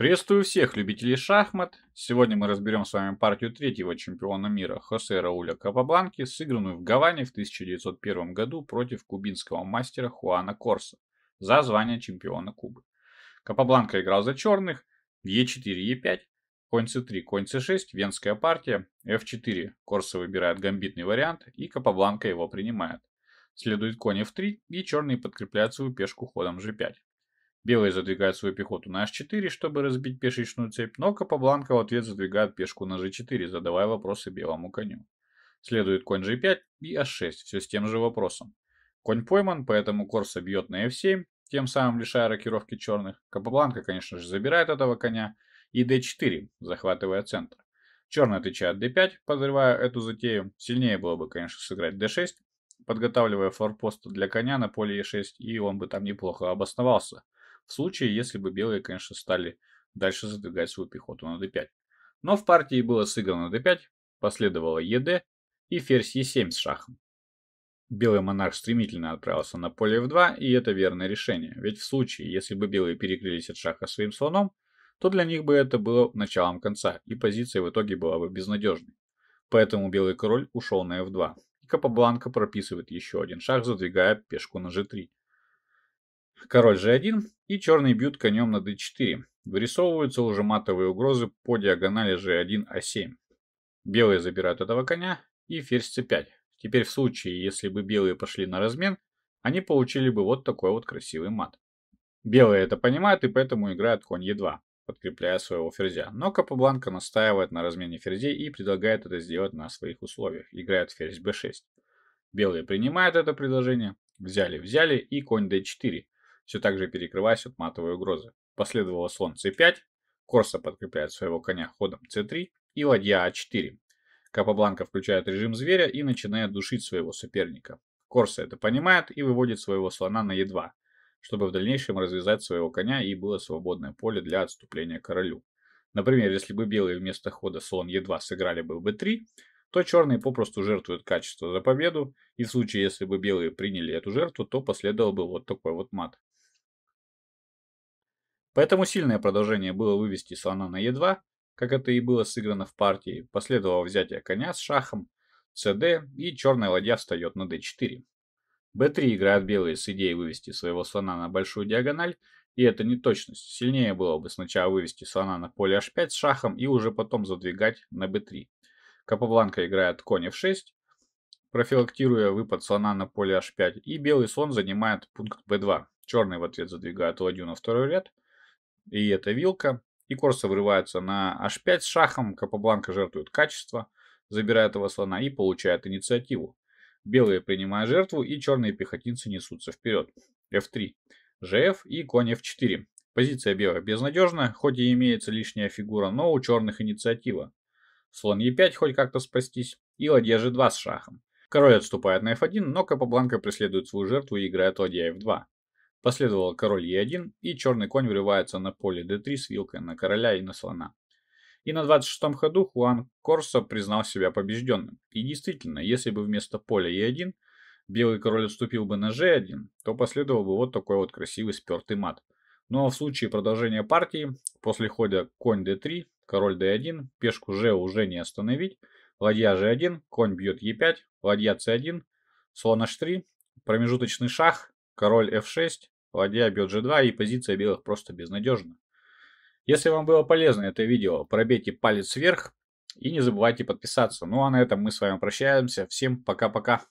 Приветствую всех любителей шахмат. Сегодня мы разберем с вами партию третьего чемпиона мира Хосе Рауля Капабланки, сыгранную в Гаване в 1901 году против кубинского мастера Хуана Корса за звание чемпиона Кубы. Капабланка играл за черных, Е4, Е5, конь С3, конь С6, венская партия, F4, Корса выбирает гамбитный вариант и Капабланка его принимает. Следует конь F3 и черные подкрепляют свою пешку ходом G5. Белые задвигают свою пехоту на h4, чтобы разбить пешечную цепь, но Капабланка в ответ задвигает пешку на g4, задавая вопросы белому коню. Следует конь g5 и h6, все с тем же вопросом. Конь пойман, поэтому Корса бьет на f7, тем самым лишая рокировки черных. Капабланка, конечно же, забирает этого коня. И d4, захватывая центр. Черный отвечает d5, подрывая эту затею. Сильнее было бы, конечно, сыграть d6, подготавливая форпост для коня на поле e6, и он бы там неплохо обосновался – в случае, если бы белые, конечно, стали дальше задвигать свою пехоту на d5. Но в партии было сыграно d5, последовало ед и ферзь e7 с шахом. Белый монарх стремительно отправился на поле f2, и это верное решение, ведь в случае, если бы белые перекрылись от шаха своим слоном, то для них бы это было началом конца, и позиция в итоге была бы безнадежной. Поэтому белый король ушел на f2. И Капабланка прописывает еще один шаг, задвигая пешку на g3. Король g1 и черный бьют конем на d4. Вырисовываются уже матовые угрозы по диагонали g1 a7. А белые забирают этого коня и ферзь c5. Теперь в случае, если бы белые пошли на размен, они получили бы вот такой вот красивый мат. Белые это понимают и поэтому играют конь e2, подкрепляя своего ферзя. Но Капабланка настаивает на размене ферзей и предлагает это сделать на своих условиях. Играет ферзь b6. Белые принимают это предложение, взяли-взяли и конь d4 все так же перекрываясь от матовой угрозы. Последовало слон c5, Корса подкрепляет своего коня ходом c3 и ладья а4. Капабланка включает режим зверя и начинает душить своего соперника. Корса это понимает и выводит своего слона на e2, чтобы в дальнейшем развязать своего коня и было свободное поле для отступления королю. Например, если бы белые вместо хода слон e2 сыграли бы в b3, то черные попросту жертвуют качество за победу, и в случае, если бы белые приняли эту жертву, то последовал бы вот такой вот мат. Поэтому сильное продолжение было вывести слона на Е2, как это и было сыграно в партии, последовало взятие коня с шахом, cd и черная ладья встает на d4. b3 играют белые с идеей вывести своего слона на большую диагональ, и это не точность. Сильнее было бы сначала вывести слона на поле h5 с шахом и уже потом задвигать на b3. Капабланка играет конь f6, профилактируя выпад слона на поле h5, и белый слон занимает пункт b2. Черный в ответ задвигает ладью на второй ряд – и эта вилка. И Корса вырывается на h5 с шахом, Капабланка жертвует качество, забирает его слона и получает инициативу. Белые принимают жертву, и черные пехотинцы несутся вперед. f3, gf и конь f4. Позиция белых безнадежна, хоть и имеется лишняя фигура, но у черных инициатива. Слон e5 хоть как-то спастись, и ладья g2 с шахом. Король отступает на f1, но Капабланка преследует свою жертву и играет ладья f2. Последовал король Е1, и черный конь врывается на поле d3 с вилкой на короля и на слона. И на 26-м ходу Хуан Корсо признал себя побежденным. И действительно, если бы вместо поля Е1 белый король отступил бы на G1, то последовал бы вот такой вот красивый спертый мат. Но ну, а в случае продолжения партии, после хода конь d3, король d1, пешку g уже не остановить, ладья g1, конь бьет e5, ладья c1, слон h3, промежуточный шах, король f6, ладья бьет g2 и позиция белых просто безнадежна. Если вам было полезно это видео, пробейте палец вверх и не забывайте подписаться. Ну а на этом мы с вами прощаемся. Всем пока-пока.